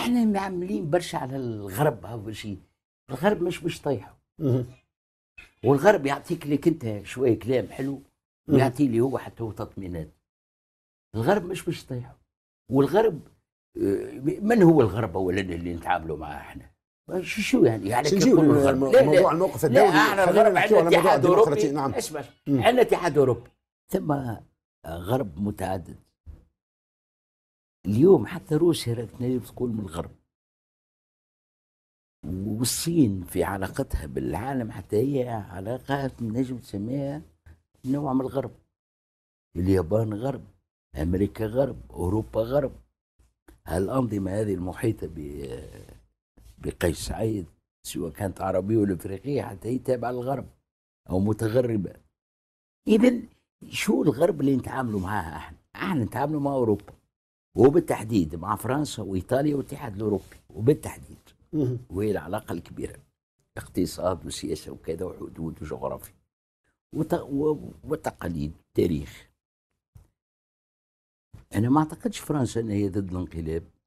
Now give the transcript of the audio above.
احنا معملين برشا على الغرب هاو شيء الغرب مش مش طايحه والغرب يعطيك لك انت شويه كلام حلو ويعطي لي هو حتى هو تطمينات الغرب مش مش طايحه والغرب آه، من هو الغرب اولا اللي نتعاملوا معاه احنا شو شو يعني يعني الغرب موضوع الموقف الدولي احنا الغرب عندنا اتحاد اوروبي نعم اسمع عندنا اتحاد اوروبي ثم آه، غرب متعدد اليوم حتى روسيا تنجم تقول من الغرب والصين في علاقتها بالعالم حتى هي علاقات نجم تسميها نوع من الغرب اليابان غرب أمريكا غرب أوروبا غرب الأنظمة هذه المحيطة بقيس سعيد سواء كانت عربية ولا إفريقية حتى هي تابعة للغرب أو متغربة إذا شو الغرب اللي نتعاملوا معها احنا؟ احنا نتعاملوا مع أوروبا وبالتحديد مع فرنسا وايطاليا والاتحاد الاوروبي وبالتحديد وهي العلاقه الكبيره اقتصاد وسياسه وكذا وحدود وجغرافيا وتقاليد تاريخ انا ما اعتقدش فرنسا ان هي ضد الانقلاب